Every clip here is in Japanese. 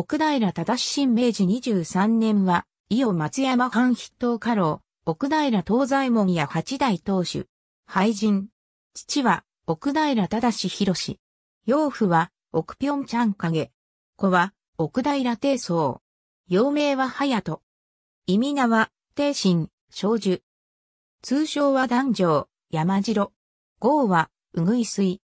奥平忠新明治23年は、伊予松山藩筆頭家老、奥平東西門や八代当主。俳人。父は、奥平忠士。養父は、奥ぴょんちゃん影。子は、奥平帝宗。幼名は隼人。意味名は、帝心、少樹。通称は男女、山城。号は、うぐい水。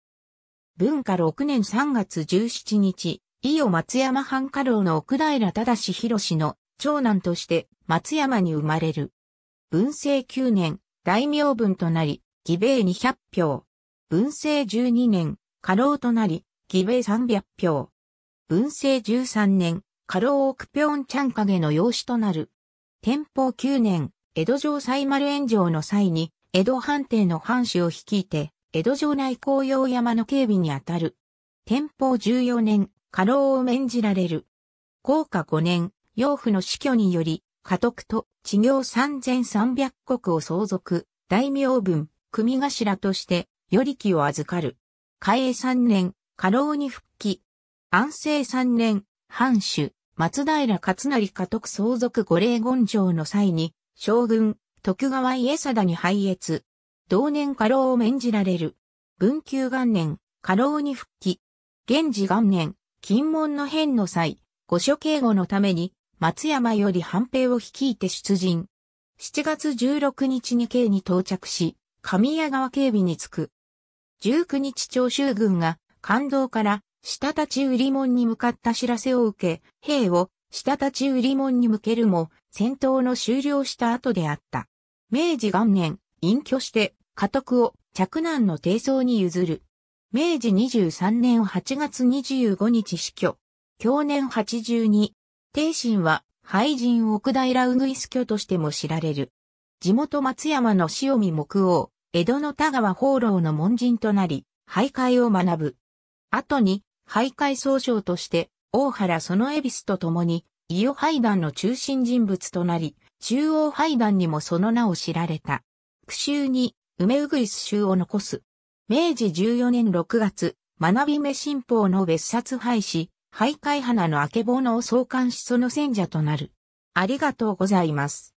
文化6年3月17日、伊予松山藩家老の奥平忠士の長男として松山に生まれる。文政9年、大名分となり、義兵200票。文政12年、家老となり、義兵300票。文政13年、家老奥平ちゃん影の養子となる。天保9年、江戸城西丸炎上の際に、江戸藩邸の藩主を率いて、江戸城内紅葉山の警備にあたる。天保14年、過労を免じられる。降下5年、養父の死去により、家督と地行3300国を相続、大名分、組頭として、与力を預かる。嘉永3年、過労に復帰。安政3年、藩主、松平勝成家督相続五霊言上の際に、将軍、徳川家定に拝謁。同年過労を免じられる。文久元年、過労に復帰。元治元年、金門の変の際、御所警護のために、松山より半兵を率いて出陣。7月16日に京に到着し、神谷川警備に着く。19日長州軍が、関動から、下立ち売り門に向かった知らせを受け、兵を、下立ち売り門に向けるも、戦闘の終了した後であった。明治元年、隠居して、家督を、嫡男の低層に譲る。明治23年8月25日死去。去年82。帝神は、廃人奥平うぐいす居としても知られる。地元松山の塩見木王、江戸の田川放浪の門人となり、徘徊を学ぶ。後に、徘徊総称として、大原その恵比寿と共に、伊予廃団の中心人物となり、中央廃団にもその名を知られた。苦州に、梅うぐいす州を残す。明治14年6月、学び目新法の別冊廃止、徘徊花のあけぼのを創刊しその選者となる。ありがとうございます。